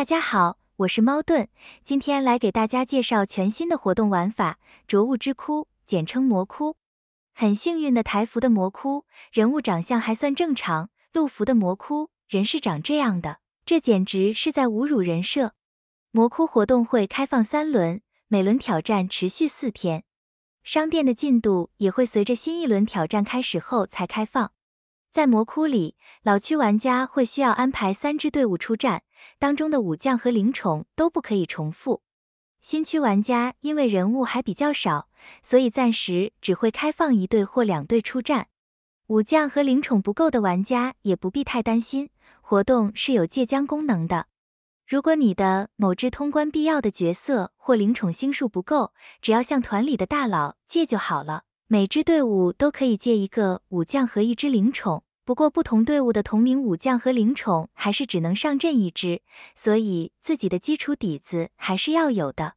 大家好，我是猫顿，今天来给大家介绍全新的活动玩法——浊物之窟，简称魔窟。很幸运的台服的魔窟人物长相还算正常，陆服的魔窟人是长这样的，这简直是在侮辱人设。魔窟活动会开放三轮，每轮挑战持续四天，商店的进度也会随着新一轮挑战开始后才开放。在魔窟里，老区玩家会需要安排三支队伍出战，当中的武将和灵宠都不可以重复。新区玩家因为人物还比较少，所以暂时只会开放一队或两队出战。武将和灵宠不够的玩家也不必太担心，活动是有借将功能的。如果你的某只通关必要的角色或灵宠星数不够，只要向团里的大佬借就好了。每支队伍都可以借一个武将和一只灵宠，不过不同队伍的同名武将和灵宠还是只能上阵一支，所以自己的基础底子还是要有的。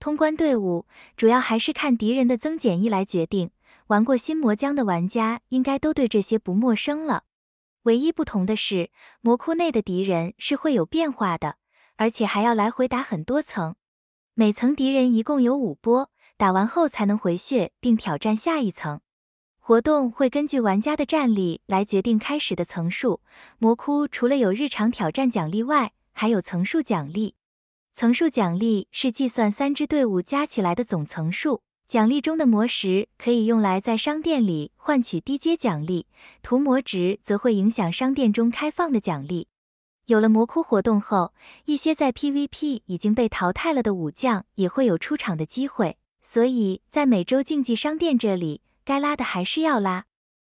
通关队伍主要还是看敌人的增减一来决定。玩过新魔疆的玩家应该都对这些不陌生了。唯一不同的是，魔窟内的敌人是会有变化的，而且还要来回打很多层，每层敌人一共有五波。打完后才能回血，并挑战下一层。活动会根据玩家的战力来决定开始的层数。魔窟除了有日常挑战奖励外，还有层数奖励。层数奖励是计算三支队伍加起来的总层数。奖励中的魔石可以用来在商店里换取低阶奖励。图魔值则会影响商店中开放的奖励。有了魔窟活动后，一些在 PVP 已经被淘汰了的武将也会有出场的机会。所以在每周竞技商店这里，该拉的还是要拉。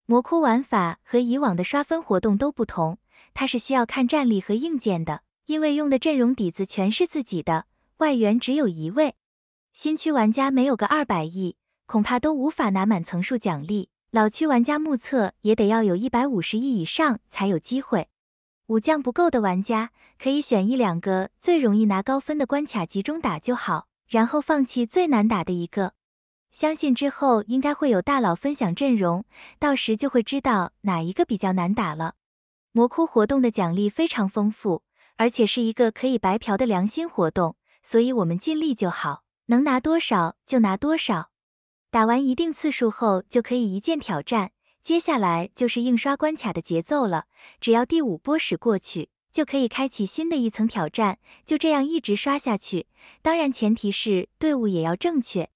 魔窟玩法和以往的刷分活动都不同，它是需要看战力和硬件的，因为用的阵容底子全是自己的，外援只有一位。新区玩家没有个二百亿，恐怕都无法拿满层数奖励；老区玩家目测也得要有一百五十亿以上才有机会。武将不够的玩家，可以选一两个最容易拿高分的关卡集中打就好。然后放弃最难打的一个，相信之后应该会有大佬分享阵容，到时就会知道哪一个比较难打了。魔窟活动的奖励非常丰富，而且是一个可以白嫖的良心活动，所以我们尽力就好，能拿多少就拿多少。打完一定次数后就可以一键挑战，接下来就是硬刷关卡的节奏了，只要第五波使过去。就可以开启新的一层挑战，就这样一直刷下去。当然，前提是队伍也要正确。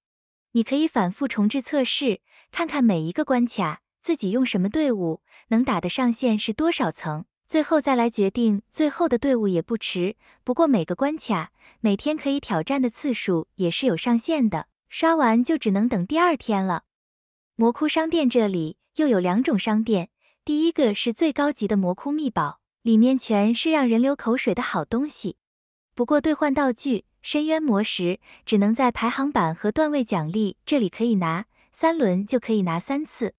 你可以反复重置测试，看看每一个关卡自己用什么队伍能打的上限是多少层，最后再来决定最后的队伍也不迟。不过每个关卡每天可以挑战的次数也是有上限的，刷完就只能等第二天了。魔窟商店这里又有两种商店，第一个是最高级的魔窟秘宝。里面全是让人流口水的好东西，不过兑换道具深渊魔石只能在排行榜和段位奖励这里可以拿，三轮就可以拿三次。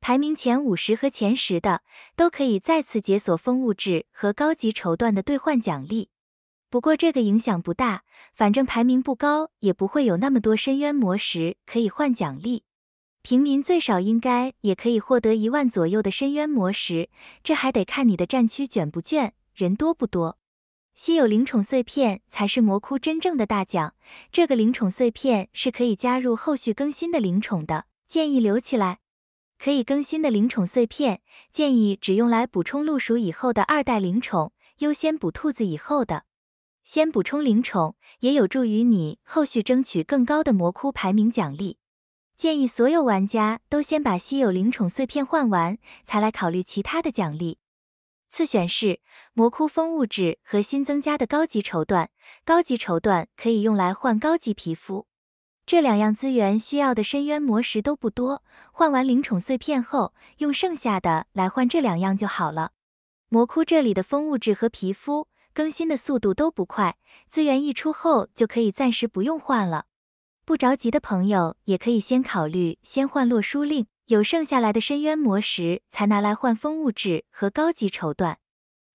排名前五十和前十的都可以再次解锁风物质和高级绸缎的兑换奖励，不过这个影响不大，反正排名不高也不会有那么多深渊魔石可以换奖励。平民最少应该也可以获得一万左右的深渊魔石，这还得看你的战区卷不卷，人多不多。稀有灵宠碎片才是魔窟真正的大奖，这个灵宠碎片是可以加入后续更新的灵宠的，建议留起来。可以更新的灵宠碎片建议只用来补充鹿鼠以后的二代灵宠，优先补兔子以后的，先补充灵宠也有助于你后续争取更高的魔窟排名奖励。建议所有玩家都先把稀有灵宠碎片换完，才来考虑其他的奖励。次选是魔窟风物质和新增加的高级绸缎，高级绸缎可以用来换高级皮肤。这两样资源需要的深渊魔石都不多，换完灵宠碎片后，用剩下的来换这两样就好了。魔窟这里的风物质和皮肤更新的速度都不快，资源一出后就可以暂时不用换了。不着急的朋友也可以先考虑先换洛书令，有剩下来的深渊魔石才拿来换风物质和高级绸缎。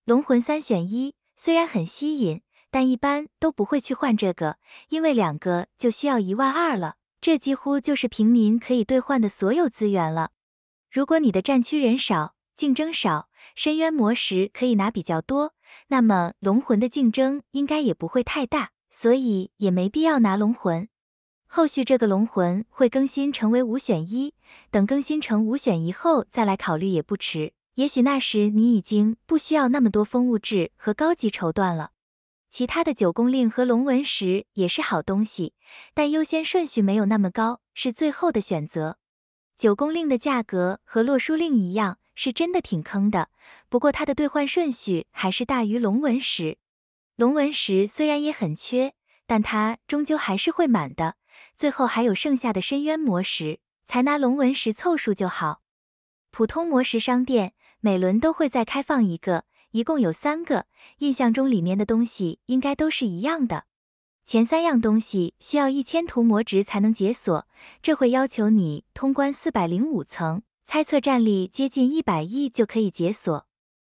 龙魂三选一虽然很吸引，但一般都不会去换这个，因为两个就需要一万二了，这几乎就是平民可以兑换的所有资源了。如果你的战区人少，竞争少，深渊魔石可以拿比较多，那么龙魂的竞争应该也不会太大，所以也没必要拿龙魂。后续这个龙魂会更新成为五选一，等更新成五选一后再来考虑也不迟。也许那时你已经不需要那么多风物质和高级绸缎了。其他的九宫令和龙纹石也是好东西，但优先顺序没有那么高，是最后的选择。九宫令的价格和洛书令一样，是真的挺坑的。不过它的兑换顺序还是大于龙纹石。龙纹石虽然也很缺，但它终究还是会满的。最后还有剩下的深渊魔石，才拿龙纹石凑数就好。普通魔石商店每轮都会再开放一个，一共有三个。印象中里面的东西应该都是一样的。前三样东西需要一千图魔值才能解锁，这会要求你通关四百零五层，猜测战力接近一百亿就可以解锁。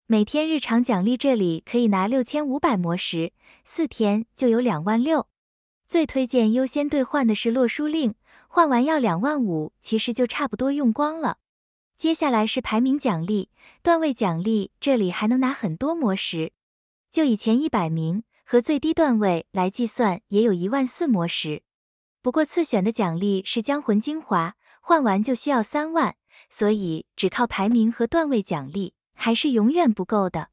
每天日常奖励这里可以拿六千五百魔石，四天就有两万六。最推荐优先兑换的是洛书令，换完要两万五，其实就差不多用光了。接下来是排名奖励、段位奖励，这里还能拿很多魔石。就以前一百名和最低段位来计算，也有一万四魔石。不过次选的奖励是江魂精华，换完就需要三万，所以只靠排名和段位奖励还是永远不够的。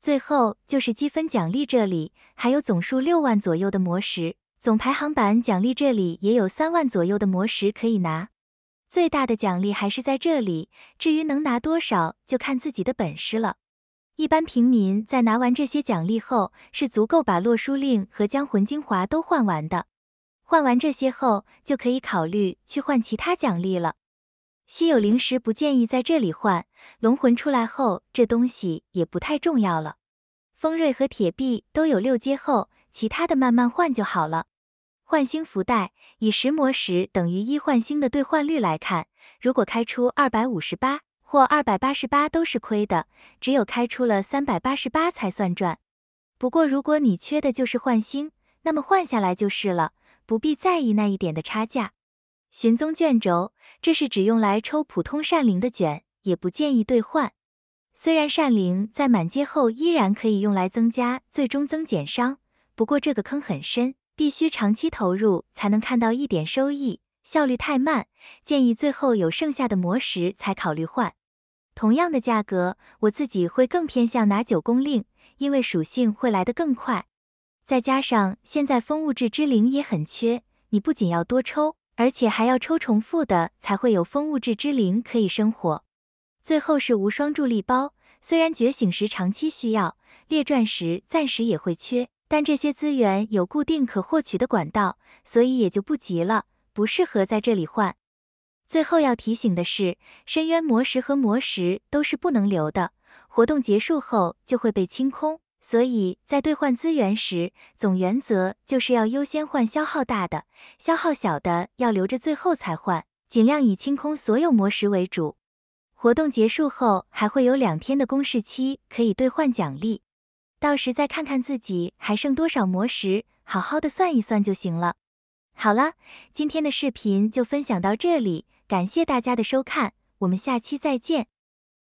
最后就是积分奖励，这里还有总数六万左右的魔石。总排行榜奖励这里也有三万左右的魔石可以拿，最大的奖励还是在这里。至于能拿多少，就看自己的本事了。一般平民在拿完这些奖励后，是足够把洛书令和将魂精华都换完的。换完这些后，就可以考虑去换其他奖励了。稀有灵石不建议在这里换，龙魂出来后，这东西也不太重要了。锋锐和铁臂都有六阶后。其他的慢慢换就好了。换星福袋，以十魔石等于一换星的兑换率来看，如果开出二百五十八或二百八十八都是亏的，只有开出了三百八十八才算赚。不过如果你缺的就是换星，那么换下来就是了，不必在意那一点的差价。寻踪卷轴，这是只用来抽普通善灵的卷，也不建议兑换。虽然善灵在满阶后依然可以用来增加最终增减伤。不过这个坑很深，必须长期投入才能看到一点收益，效率太慢，建议最后有剩下的魔石才考虑换。同样的价格，我自己会更偏向拿九宫令，因为属性会来得更快。再加上现在风物质之灵也很缺，你不仅要多抽，而且还要抽重复的才会有风物质之灵可以生活。最后是无双助力包，虽然觉醒时长期需要，列传时暂时也会缺。但这些资源有固定可获取的管道，所以也就不急了，不适合在这里换。最后要提醒的是，深渊魔石和魔石都是不能留的，活动结束后就会被清空。所以在兑换资源时，总原则就是要优先换消耗大的，消耗小的要留着最后才换，尽量以清空所有魔石为主。活动结束后还会有两天的公示期可以兑换奖励。到时再看看自己还剩多少魔石，好好的算一算就行了。好了，今天的视频就分享到这里，感谢大家的收看，我们下期再见。